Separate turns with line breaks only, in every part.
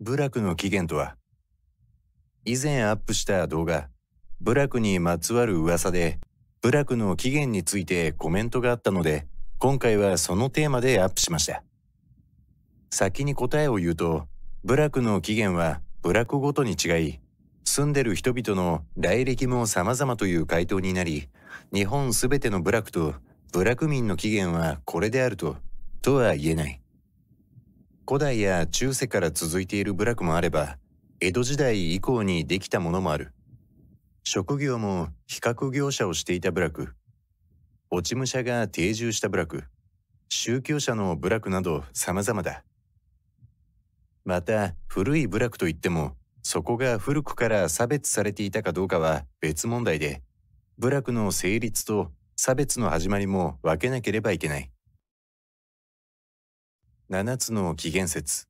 部落の起源とは以前アップした動画、部落にまつわる噂で、部落の起源についてコメントがあったので、今回はそのテーマでアップしました。先に答えを言うと、部落の起源は部落ごとに違い、住んでる人々の来歴も様々という回答になり、日本すべての部落と部落民の起源はこれであると、とは言えない。古代や中世から続いている部落もあれば江戸時代以降にできたものもある職業も比較業者をしていた部落落ち武者が定住した部落宗教者の部落など様々だまた古い部落といってもそこが古くから差別されていたかどうかは別問題で部落の成立と差別の始まりも分けなければいけない7つの起源説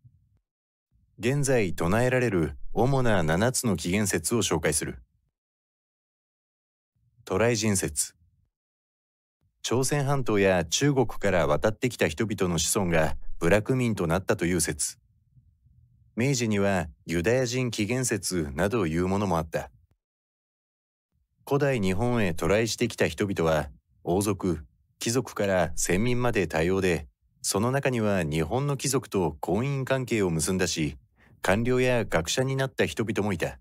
現在唱えられる主な7つの起源説を紹介する渡来人説朝鮮半島や中国から渡ってきた人々の子孫が部落民となったという説明治にはユダヤ人起源説などを言うものもあった古代日本へ渡来してきた人々は王族貴族から先民まで多様でその中には日本の貴族と婚姻関係を結んだし、官僚や学者になった人々もいた。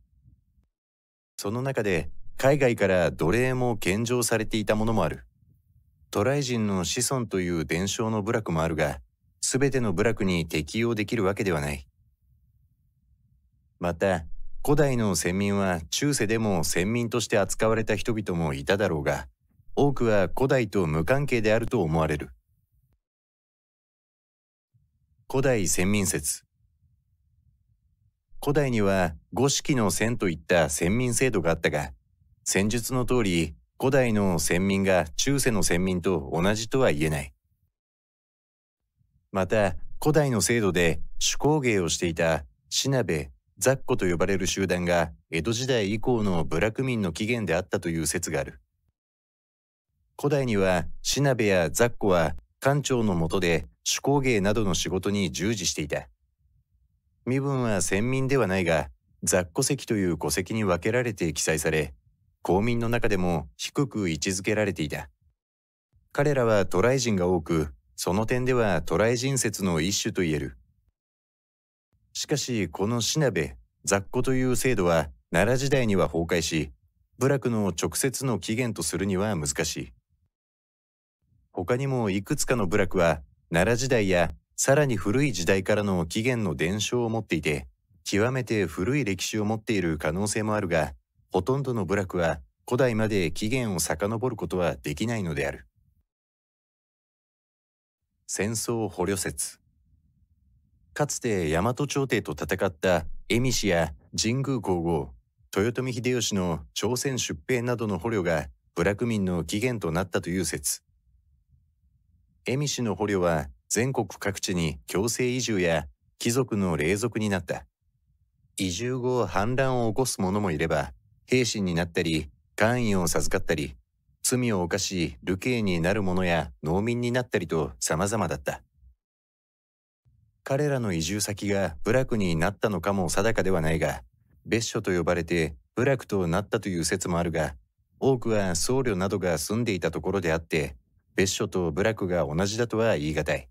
その中で海外から奴隷も献上されていたものもある。渡来人の子孫という伝承の部落もあるが、全ての部落に適用できるわけではない。また、古代の先民は中世でも先民として扱われた人々もいただろうが、多くは古代と無関係であると思われる。古代先民説古代には五色の線といった先民制度があったが戦術の通り古代の先民が中世の先民と同じとは言えないまた古代の制度で手工芸をしていたシナベ雑魚と呼ばれる集団が江戸時代以降の部落民の起源であったという説がある古代にはシナベや雑魚は官長のもとで手工芸などの仕事に従事していた。身分は先民ではないが、雑戸籍という戸籍に分けられて記載され、公民の中でも低く位置づけられていた。彼らは渡来人が多く、その点では渡来人説の一種と言える。しかし、このしなべ、雑魚という制度は奈良時代には崩壊し、部落の直接の起源とするには難しい。他にもいくつかの部落は奈良時代やさらに古い時代からの起源の伝承を持っていて極めて古い歴史を持っている可能性もあるがほとんどの部落は古代まで起源を遡ることはできないのである戦争捕虜説かつて大和朝廷と戦った恵美氏や神宮皇后豊臣秀吉の朝鮮出兵などの捕虜が部落民の起源となったという説恵美氏の捕虜は全国各地に強制移住や貴族の隷属になった。移住後反乱を起こす者もいれば、兵士になったり、官位を授かったり、罪を犯し、流刑になる者や農民になったりと様々だった。彼らの移住先が部落になったのかも定かではないが、別所と呼ばれて部落となったという説もあるが、多くは僧侶などが住んでいたところであって、別所と部落が同じだとは言い難い。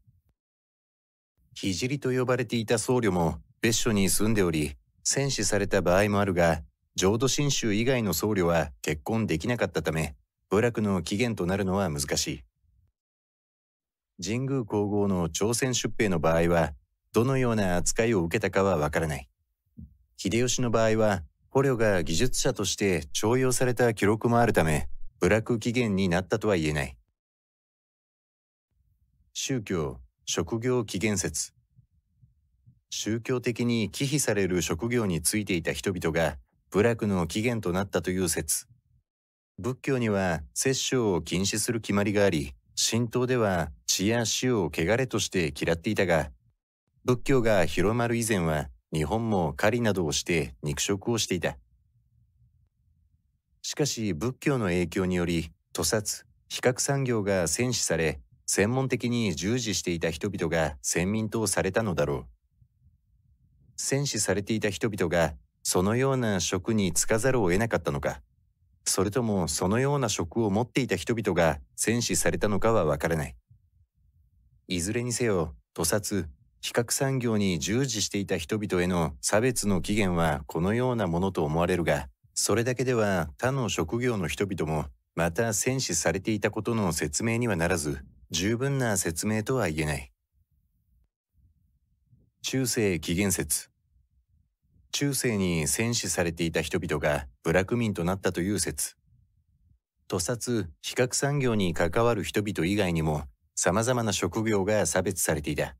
聖と呼ばれていた僧侶も別所に住んでおり、戦死された場合もあるが、浄土真宗以外の僧侶は結婚できなかったため、部落の起源となるのは難しい。神宮皇后の朝鮮出兵の場合は、どのような扱いを受けたかはわからない。秀吉の場合は、捕虜が技術者として徴用された記録もあるため、部落起源になったとは言えない。宗教、職業起源説。宗教的に忌避される職業についていた人々が部落の起源となったという説。仏教には殺生を禁止する決まりがあり、神道では血や死を汚れとして嫌っていたが、仏教が広まる以前は日本も狩りなどをして肉食をしていた。しかし仏教の影響により、屠殺、比較産業が戦死され、専門的に従事していた人々が先民とされたのだろう。戦死されていた人々がそのような職に就かざるを得なかったのか、それともそのような職を持っていた人々が戦死されたのかはわからない。いずれにせよ、屠殺、比較産業に従事していた人々への差別の起源はこのようなものと思われるが、それだけでは他の職業の人々もまた戦死されていたことの説明にはならず、十分な説明とは言えない。中世紀元説中世に戦死されていた人々が部落民となったという説屠殺比較産業に関わる人々以外にも様々な職業が差別されていた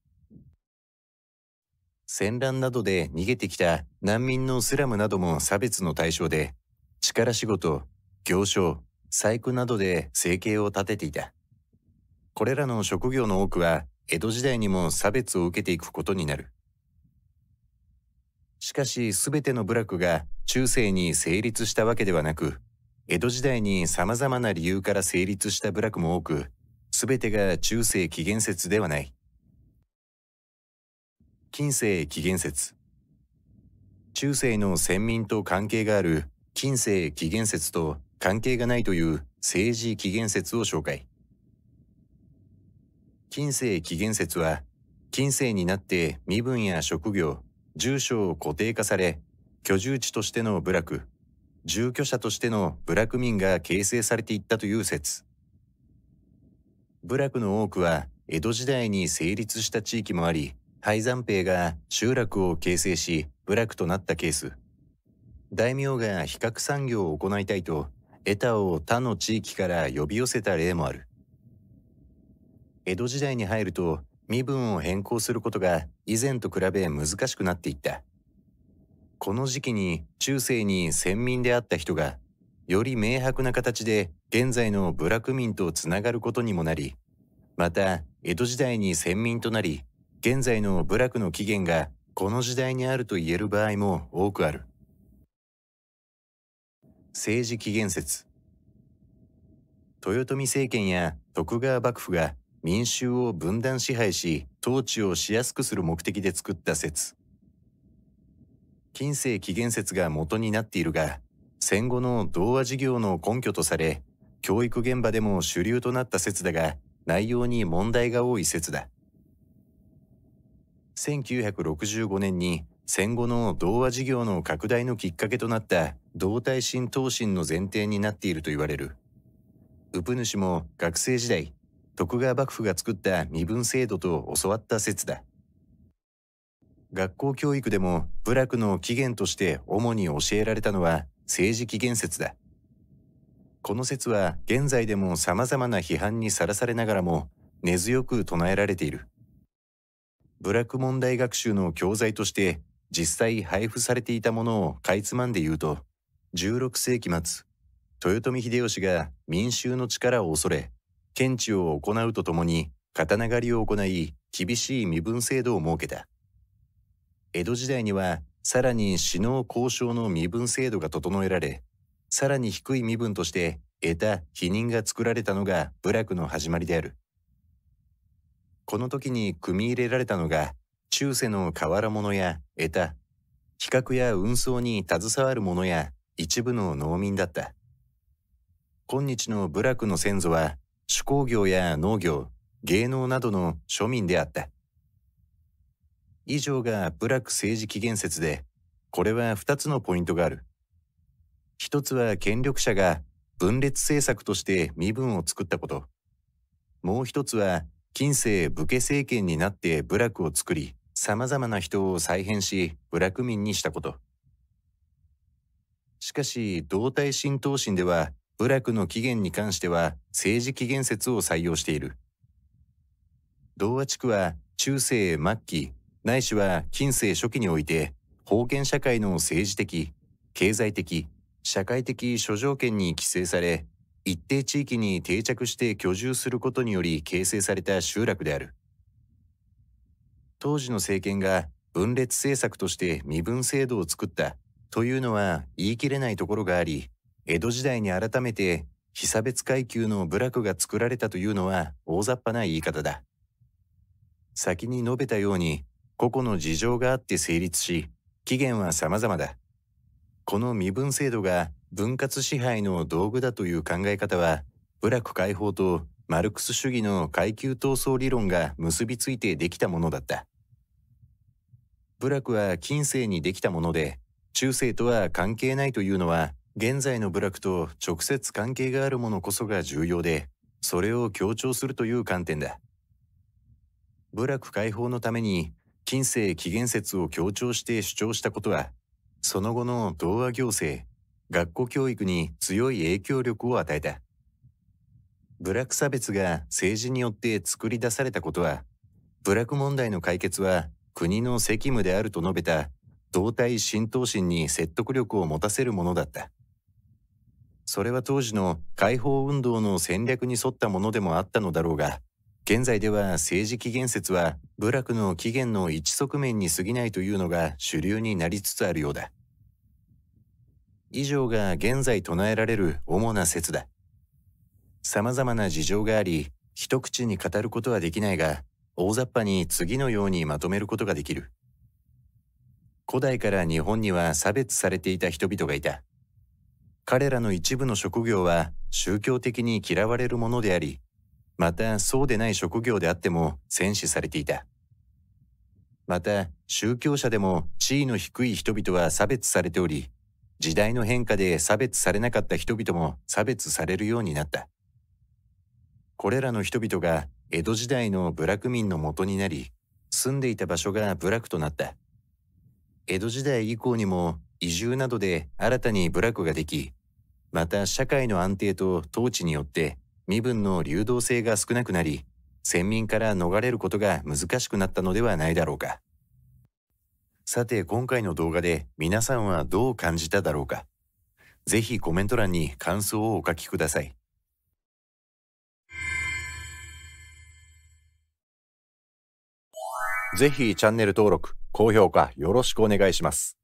戦乱などで逃げてきた難民のスラムなども差別の対象で力仕事行商細工などで生計を立てていたこれらの職業の多くは江戸時代にも差別を受けていくことになる。しかし全ての部落が中世に成立したわけではなく、江戸時代に様々な理由から成立した部落も多く、全てが中世紀元説ではない。近世紀元説。中世の先民と関係がある近世紀元説と関係がないという政治紀元説を紹介。近世紀元説は、近世になって身分や職業、住所を固定化され、居住地としての部落、住居者としての部落民が形成されていったという説。部落の多くは江戸時代に成立した地域もあり、廃山兵が集落を形成し、部落となったケース。大名が比較産業を行いたいと、得たを他の地域から呼び寄せた例もある。江戸時代に入ると身分を変更することが以前と比べ難しくなっていった。この時期に中世に先民であった人がより明白な形で現在の部落民とつながることにもなりまた江戸時代に先民となり現在の部落の起源がこの時代にあると言える場合も多くある政治起源説豊臣政権や徳川幕府が民衆を分断支配し統治をしやすくする目的で作った説近世紀元説が元になっているが戦後の童話事業の根拠とされ教育現場でも主流となった説だが内容に問題が多い説だ1965年に戦後の童話事業の拡大のきっかけとなった動体新闘神の前提になっていると言われる。ウプ主も学生時代徳川幕府が作った身分制度と教わった説だ学校教育でも部落の起源として主に教えられたのは政治起源説だこの説は現在でも様々な批判にさらされながらも根強く唱えられている部落問題学習の教材として実際配布されていたものをかいつまんで言うと16世紀末豊臣秀吉が民衆の力を恐れ検知を行うとともに刀狩りを行い厳しい身分制度を設けた江戸時代にはさらに死の交渉の身分制度が整えられさらに低い身分として得た否認が作られたのが部落の始まりであるこの時に組み入れられたのが中世の瓦物や得た企画や運送に携わる者や一部の農民だった今日の部落の先祖は手工業や農業、芸能などの庶民であった。以上が部落政治起源説で、これは2つのポイントがある。一つは権力者が分裂政策として身分を作ったこと。もう一つは近世武家政権になって部落を作り、様々な人を再編し、部落民にしたこと。しかし、動体浸透心では、部落の起源に関しては政治起源説を採用している。童話地区は中世末期、ないしは近世初期において、封建社会の政治的、経済的、社会的諸条件に規制され、一定地域に定着して居住することにより形成された集落である。当時の政権が分裂政策として身分制度を作ったというのは言い切れないところがあり、江戸時代に改めて被差別階級の部落が作られたというのは大雑把な言い方だ。先に述べたように個々の事情があって成立し、起源は様々だ。この身分制度が分割支配の道具だという考え方は、部落解放とマルクス主義の階級闘争理論が結びついてできたものだった。部落は近世にできたもので、中世とは関係ないというのは現在の部落と直接関係があるものこそが重要で、それを強調するという観点だ。部落解放のために近世紀元説を強調して主張したことは、その後の童話行政、学校教育に強い影響力を与えた。部落差別が政治によって作り出されたことは、部落問題の解決は国の責務であると述べた動体浸透心に説得力を持たせるものだった。それは当時の解放運動の戦略に沿ったものでもあったのだろうが、現在では政治起源説は部落の起源の一側面に過ぎないというのが主流になりつつあるようだ。以上が現在唱えられる主な説だ。様々な事情があり、一口に語ることはできないが、大雑把に次のようにまとめることができる。古代から日本には差別されていた人々がいた。彼らの一部の職業は宗教的に嫌われるものであり、またそうでない職業であっても戦死されていた。また、宗教者でも地位の低い人々は差別されており、時代の変化で差別されなかった人々も差別されるようになった。これらの人々が江戸時代の部落民の元になり、住んでいた場所が部落となった。江戸時代以降にも移住などで新たに部落ができ、また社会の安定と統治によって身分の流動性が少なくなり、先民から逃れることが難しくなったのではないだろうか。さて今回の動画で皆さんはどう感じただろうか。ぜひコメント欄に感想をお書きください。ぜひチャンネル登録、高評価よろしくお願いします。